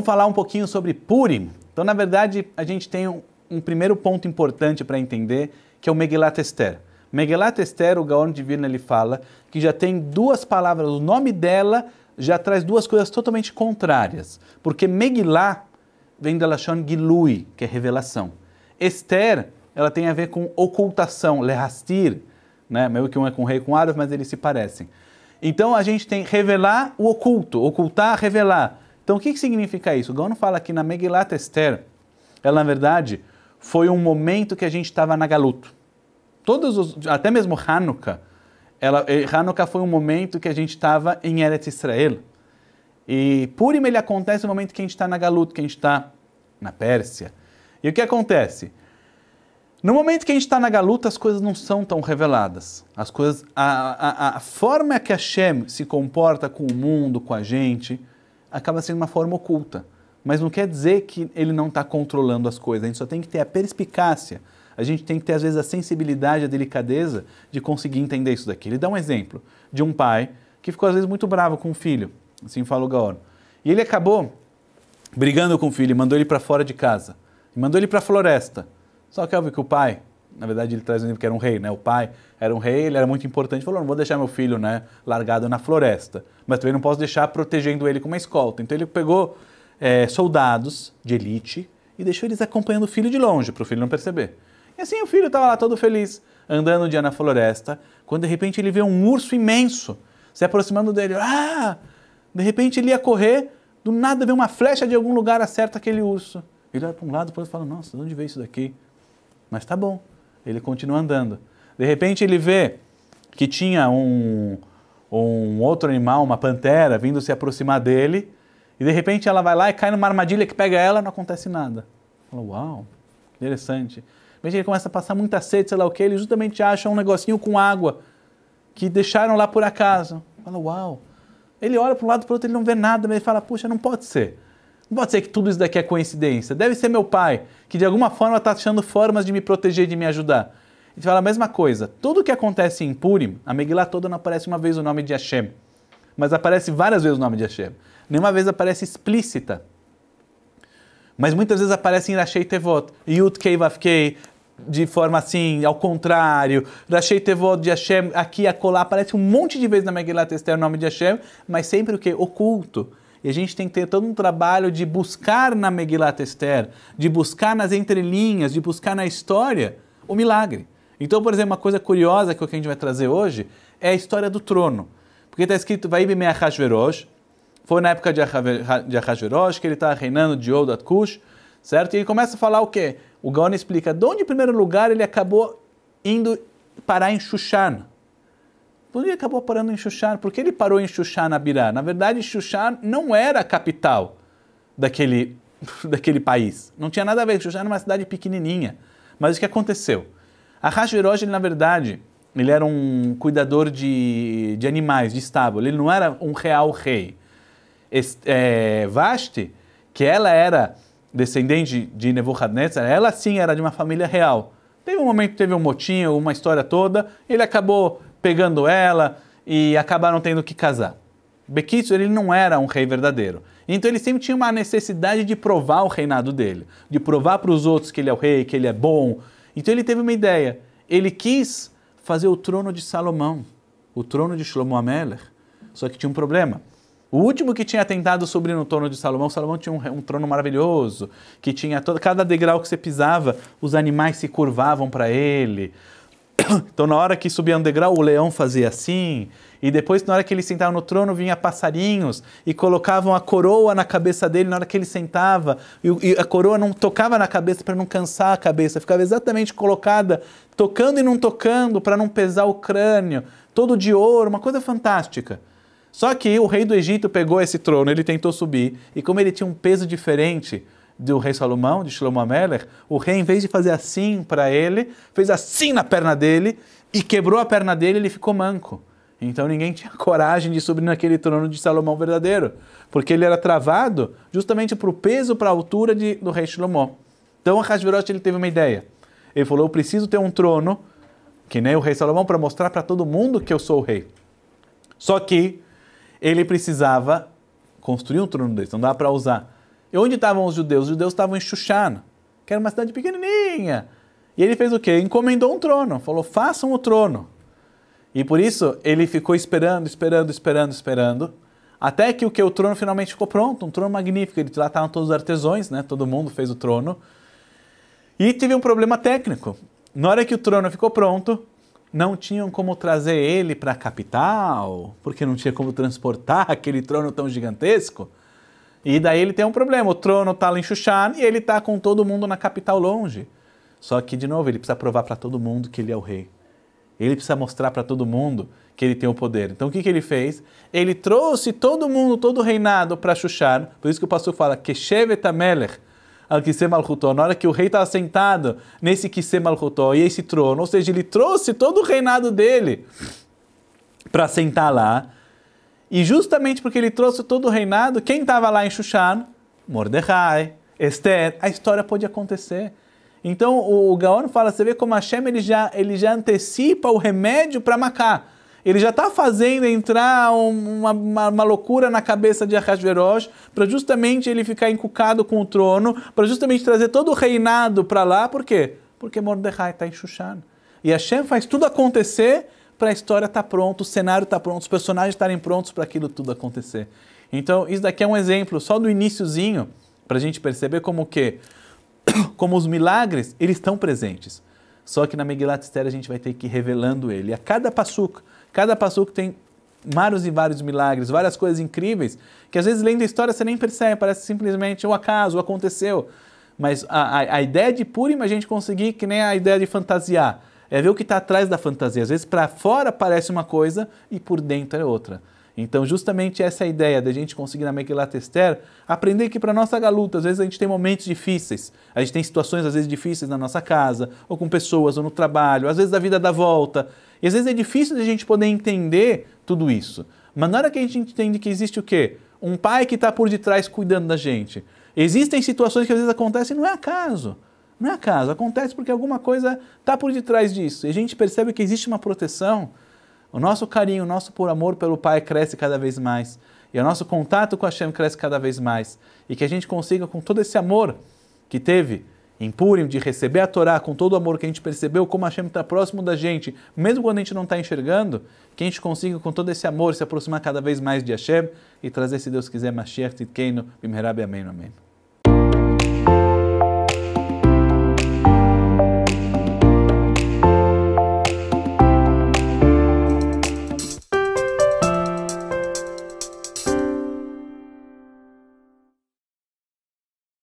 Vamos falar um pouquinho sobre Purim. Então, na verdade, a gente tem um, um primeiro ponto importante para entender, que é o Megillat Esther. Megillat Esther, o Gaon de Vilna, ele fala que já tem duas palavras, o nome dela já traz duas coisas totalmente contrárias. Porque Megillah vem da Lashon Gilui, que é revelação. Esther, ela tem a ver com ocultação, lehastir, né? Meio que um é com rei com árabe, mas eles se parecem. Então a gente tem revelar o oculto, ocultar, revelar. Então o que, que significa isso? O Gaon fala que na Megilat Esther, ela na verdade foi um momento que a gente estava na galuto. Todos os, até mesmo Hanukkah, ela, eh, Hanukkah foi um momento que a gente estava em Eretz Israel. E Purim ele acontece no momento que a gente está na galuto, que a gente está na Pérsia. E o que acontece? No momento que a gente está na galuta, as coisas não são tão reveladas. As coisas, a, a, a forma que a Shem se comporta com o mundo, com a gente, acaba sendo uma forma oculta. Mas não quer dizer que ele não está controlando as coisas, a gente só tem que ter a perspicácia, a gente tem que ter, às vezes, a sensibilidade, a delicadeza de conseguir entender isso daqui. Ele dá um exemplo de um pai que ficou, às vezes, muito bravo com o filho, assim fala o Gaon. E ele acabou brigando com o filho, mandou ele para fora de casa, mandou ele para a floresta. Só que é óbvio que o pai na verdade ele traz um exemplo que era um rei, né? O pai era um rei, ele era muito importante, falou, não vou deixar meu filho, né, largado na floresta, mas também não posso deixar protegendo ele com uma escolta. Então ele pegou é, soldados de elite e deixou eles acompanhando o filho de longe, para o filho não perceber. E assim o filho estava lá todo feliz, andando um dia na floresta, quando de repente ele vê um urso imenso se aproximando dele. Ah! De repente ele ia correr, do nada vê uma flecha de algum lugar acerta aquele urso. Ele olha para um lado, para outro e fala, nossa, de onde veio isso daqui? Mas tá bom, ele continua andando. De repente ele vê que tinha um, um outro animal, uma pantera, vindo se aproximar dele. E de repente ela vai lá e cai numa armadilha que pega ela e não acontece nada. Fala, uau, interessante. De repente ele começa a passar muita sede, sei lá o que, ele justamente acha um negocinho com água que deixaram lá por acaso. Fala, uau. Ele olha para um lado para o outro, ele não vê nada, mas ele fala, puxa, não pode ser. Não pode ser que tudo isso daqui é coincidência. Deve ser meu pai, que de alguma forma está achando formas de me proteger, de me ajudar. E fala a mesma coisa. Tudo que acontece em Purim, a Megillah toda não aparece uma vez o nome de Hashem. Mas aparece várias vezes o nome de Hashem. Nenhuma vez aparece explícita. Mas muitas vezes aparece em Rashei Tevot. Yud Kei Vafkei, de forma assim, ao contrário. Rashei Tevot de Hashem, aqui e acolá. Aparece um monte de vezes na Megillah Tester o nome de Hashem, mas sempre o que? Oculto e a gente tem que ter todo um trabalho de buscar na Megilat Esther, de buscar nas entrelinhas, de buscar na história o milagre. Então, por exemplo, uma coisa curiosa que, o que a gente vai trazer hoje é a história do trono. Porque está escrito, vai bem Ahasverosh, foi na época de Ahasverosh que ele está reinando de Oudat Kush, certo? E ele começa a falar o quê? O Gaon explica de onde, em primeiro lugar, ele acabou indo parar em Shushan, por que acabou parando em Xuxar? Por que ele parou em Xuxar na Birá? Na verdade, Xuxar não era a capital daquele, daquele país. Não tinha nada a ver. Xuxar era uma cidade pequenininha. Mas o que aconteceu? Ahasverosh, ele, na verdade, ele era um cuidador de, de animais, de estábulo. Ele não era um real rei. Este, é, Vashti, que ela era descendente de Nebuchadnezzar, ela sim era de uma família real. Teve um momento, teve um motim, uma história toda, ele acabou pegando ela e acabaram tendo que casar. Bequisto, ele não era um rei verdadeiro. Então ele sempre tinha uma necessidade de provar o reinado dele, de provar para os outros que ele é o rei, que ele é bom. Então ele teve uma ideia. Ele quis fazer o trono de Salomão, o trono de Shlomo Ameler. Só que tinha um problema. O último que tinha tentado subir no trono de Salomão, Salomão tinha um, um trono maravilhoso, que tinha todo, cada degrau que você pisava, os animais se curvavam para ele, Então, na hora que subia um degrau, o leão fazia assim. E depois, na hora que ele sentava no trono, vinha passarinhos e colocavam a coroa na cabeça dele na hora que ele sentava. E, a coroa não tocava na cabeça para não cansar a cabeça, ficava exatamente colocada, tocando e não tocando para não pesar o crânio, todo de ouro, uma coisa fantástica. Só que o rei do Egito pegou esse trono, ele tentou subir, e como ele tinha um peso diferente, do rei Salomão, de Shlomo Ameler, o rei, em vez de fazer assim para ele, fez assim na perna dele e quebrou a perna dele e ele ficou manco. Então ninguém tinha coragem de subir naquele trono de Salomão verdadeiro, porque ele era travado justamente para o peso, para a altura de, do rei Shlomo. Então a Hashverosh ele teve uma ideia. Ele falou: Eu preciso ter um trono, que nem o rei Salomão, para mostrar para todo mundo que eu sou o rei. Só que ele precisava construir um trono desse, não dá para usar e onde estavam os judeus? Os judeus estavam em que era uma cidade pequenininha. E ele fez o quê? Encomendou um trono. Falou, façam o trono. E por isso ele ficou esperando, esperando, esperando, esperando. Até que o que o trono finalmente ficou pronto, um trono magnífico. lá estavam todos os artesãos, né? Todo mundo fez o trono. E teve um problema técnico. Na hora que o trono ficou pronto, não tinham como trazer ele para a capital, porque não tinha como transportar aquele trono tão gigantesco. E daí ele tem um problema. O trono está lá em Shushan e ele está com todo mundo na capital longe. Só que, de novo, ele precisa provar para todo mundo que ele é o rei. Ele precisa mostrar para todo mundo que ele tem o poder. Então o que, que ele fez? Ele trouxe todo mundo, todo o reinado para Shushan. Por isso que o pastor fala, Keshevet Amelech, Al-Kiseh Malchutó. Na hora que o rei estava sentado nesse Kiseh Malchutó e esse trono, ou seja, ele trouxe todo o reinado dele para sentar lá. E justamente porque ele trouxe todo o reinado, quem estava lá em Shushan? Mordecai, Esther. A história pode acontecer. Então o Gaon fala, você vê como Hashem ele já, ele já antecipa o remédio para Macá. Ele já está fazendo entrar uma, uma, uma, loucura na cabeça de Arashverosh para justamente ele ficar encucado com o trono, para justamente trazer todo o reinado para lá. Por quê? Porque Mordecai está em Shushan. E Hashem faz tudo acontecer para a história estar tá pronta, o cenário estar tá pronto, os personagens estarem prontos para aquilo tudo acontecer. Então, isso daqui é um exemplo só do iníciozinho para a gente perceber como que, como os milagres, eles estão presentes. Só que na Megilat Esther a gente vai ter que ir revelando ele. a cada passuco, cada passuco tem vários e vários milagres, várias coisas incríveis, que às vezes lendo a história você nem percebe, parece simplesmente um acaso, aconteceu. Mas a, a, a ideia de Purim a gente conseguir, que nem a ideia de fantasiar. É ver o que está atrás da fantasia. Às vezes, para fora parece uma coisa e por dentro é outra. Então, justamente essa é a ideia da gente conseguir na Megillat Esther aprender que para nossa galuta, às vezes a gente tem momentos difíceis, a gente tem situações às vezes difíceis na nossa casa, ou com pessoas, ou no trabalho, às vezes a vida dá volta. E às vezes é difícil de a gente poder entender tudo isso. Mas na hora que a gente entende que existe o quê? Um pai que está por detrás cuidando da gente. Existem situações que às vezes acontecem e não é acaso. Não é acaso, acontece porque alguma coisa está por detrás disso. E a gente percebe que existe uma proteção. O nosso carinho, o nosso por amor pelo Pai cresce cada vez mais. E o nosso contato com a Hashem cresce cada vez mais. E que a gente consiga, com todo esse amor que teve em Purim, de receber a Torá com todo o amor que a gente percebeu, como a Hashem está próximo da gente, mesmo quando a gente não está enxergando, que a gente consiga, com todo esse amor, se aproximar cada vez mais de Hashem e trazer, se Deus quiser, Mashiach Titkeino, Bimherabe Amém, Amém.